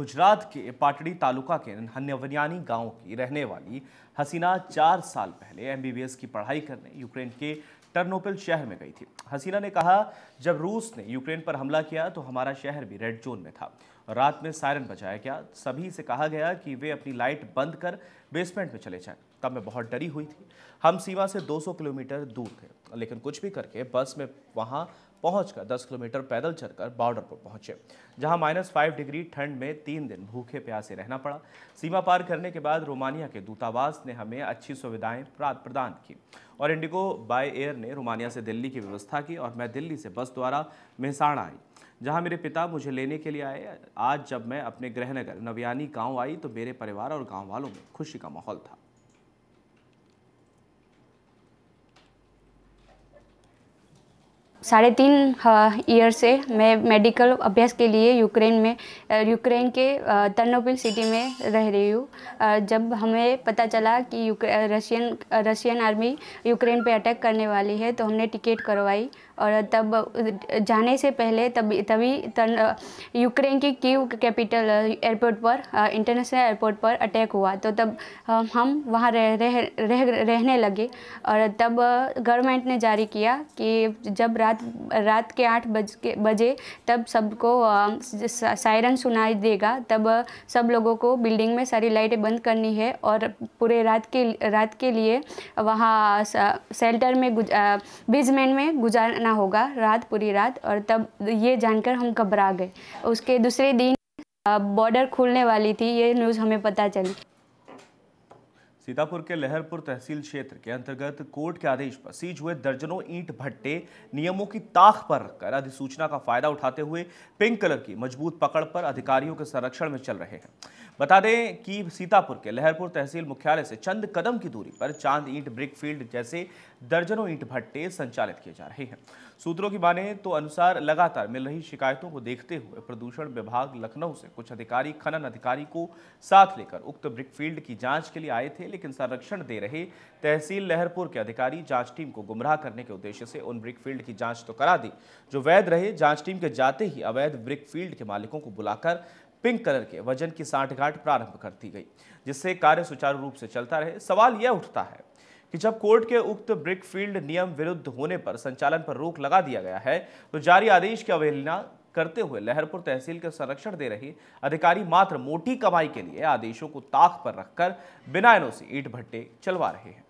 गुजरात के पाटड़ी तालुका के हन्यवनियानी गांव की रहने वाली हसीना चार साल पहले एमबीबीएस की पढ़ाई करने यूक्रेन के टर्नोपिल शहर में गई थी हसीना ने कहा जब रूस ने यूक्रेन पर हमला किया तो हमारा शहर भी रेड जोन में था रात में सायरन बजाया गया सभी से कहा गया कि वे अपनी लाइट बंद कर बेसमेंट में चले जाएं तब मैं बहुत डरी हुई थी हम सीमा से 200 किलोमीटर दूर थे लेकिन कुछ भी करके बस में वहाँ पहुंचकर 10 किलोमीटर पैदल चलकर बॉर्डर पर पहुंचे जहां माइनस फाइव डिग्री ठंड में तीन दिन भूखे प्यासे रहना पड़ा सीमा पार करने के बाद रोमानिया के दूतावास ने हमें अच्छी सुविधाएं प्रदान की और इंडिगो बाय एयर ने रोमानिया से दिल्ली की व्यवस्था की और मैं दिल्ली से बस द्वारा मेहसाणा आई जहाँ मेरे पिता मुझे लेने के लिए आए आज जब मैं अपने गृहनगर नवयानी गाँव आई तो मेरे परिवार और गाँव वालों में खुशी का माहौल था साढ़े तीन ईयर हाँ, से मैं मेडिकल अभ्यास के लिए यूक्रेन में यूक्रेन के तर्नोपिल सिटी में रह रही हूँ जब हमें पता चला कि रशियन रशियन आर्मी यूक्रेन पे अटैक करने वाली है तो हमने टिकट करवाई और तब जाने से पहले तभी तभी यूक्रेन की की कैपिटल एयरपोर्ट पर इंटरनेशनल एयरपोर्ट पर अटैक हुआ तो तब हम वहाँ रह, रह, रह रहने लगे और तब गवर्नमेंट ने जारी किया कि जब रात रात के आठ बज के बजे तब सबको सायरन सुनाई देगा तब सब लोगों को बिल्डिंग में सारी लाइटें बंद करनी है और पूरे रात के रात के लिए वहाँ सेल्टर में बेजमेंट में गुजारना करना होगा रात पूरी रात और तब ये जानकर हम घबरा गए उसके दूसरे दिन बॉर्डर खुलने वाली थी ये न्यूज़ हमें पता चली सीतापुर के लहरपुर तहसील क्षेत्र के अंतर्गत कोर्ट के आदेश पर सीज हुए दर्जनों ईंट भट्टे नियमों की ताक पर रखकर अधिसूचना का फायदा उठाते हुए पिंक कलर की मजबूत पकड़ पर अधिकारियों के संरक्षण में चल रहे हैं बता दें कि सीतापुर के लहरपुर तहसील मुख्यालय से चंद कदम की दूरी पर चांद ईंट ब्रिक फील्ड जैसे दर्जनों ईंट भट्टे संचालित किए जा रहे हैं सूत्रों की माने तो अनुसार लगातार मिल रही शिकायतों को देखते हुए प्रदूषण विभाग लखनऊ से कुछ अधिकारी खनन अधिकारी को साथ लेकर उक्त ब्रिक फील्ड की जांच के लिए आए थे लेकिन संरक्षण दे रहे तहसील लहरपुर के अधिकारी जांच टीम को गुमराह करने के उद्देश्य से उन ब्रिक फील्ड की जांच तो करा दी जो वैध रहे जांच टीम के जाते ही अवैध ब्रिक फील्ड के मालिकों को बुलाकर पिंक कलर के वजन की साठगांठ प्रारंभ कर दी गई जिससे कार्य सुचारू रूप से चलता रहे सवाल यह उठता है कि जब कोर्ट के उक्त ब्रिक फील्ड नियम विरुद्ध होने पर संचालन पर रोक लगा दिया गया है तो जारी आदेश की अवहेलना करते हुए लहरपुर तहसील के संरक्षण दे रही अधिकारी मात्र मोटी कमाई के लिए आदेशों को ताक पर रखकर बिना एनओसी ईट भट्टे चलवा रहे हैं